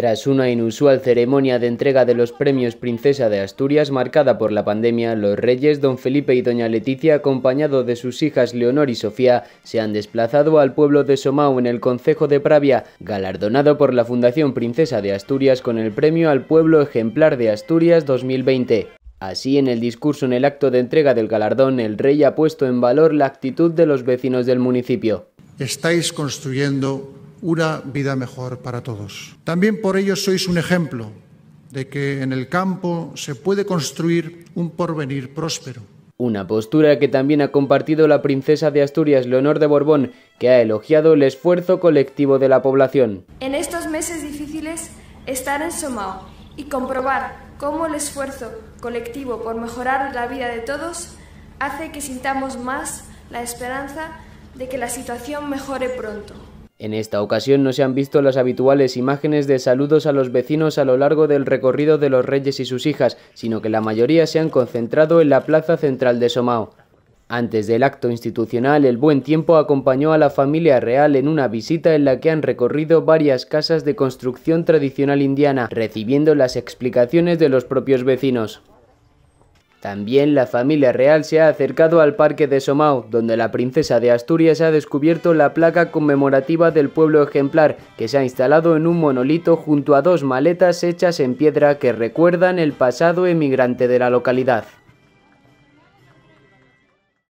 Tras una inusual ceremonia de entrega de los premios Princesa de Asturias marcada por la pandemia, los reyes don Felipe y doña Leticia, acompañado de sus hijas Leonor y Sofía, se han desplazado al pueblo de Somau en el concejo de Pravia, galardonado por la Fundación Princesa de Asturias con el premio al pueblo ejemplar de Asturias 2020. Así, en el discurso en el acto de entrega del galardón, el rey ha puesto en valor la actitud de los vecinos del municipio. Estáis construyendo una vida mejor para todos. También por ello sois un ejemplo de que en el campo se puede construir un porvenir próspero. Una postura que también ha compartido la princesa de Asturias, Leonor de Borbón, que ha elogiado el esfuerzo colectivo de la población. En estos meses difíciles, estar en Somao y comprobar cómo el esfuerzo colectivo por mejorar la vida de todos hace que sintamos más la esperanza de que la situación mejore pronto. En esta ocasión no se han visto las habituales imágenes de saludos a los vecinos a lo largo del recorrido de los reyes y sus hijas, sino que la mayoría se han concentrado en la plaza central de Somao. Antes del acto institucional, el buen tiempo acompañó a la familia real en una visita en la que han recorrido varias casas de construcción tradicional indiana, recibiendo las explicaciones de los propios vecinos. También la familia real se ha acercado al parque de Somao, donde la princesa de Asturias ha descubierto la placa conmemorativa del pueblo ejemplar, que se ha instalado en un monolito junto a dos maletas hechas en piedra que recuerdan el pasado emigrante de la localidad.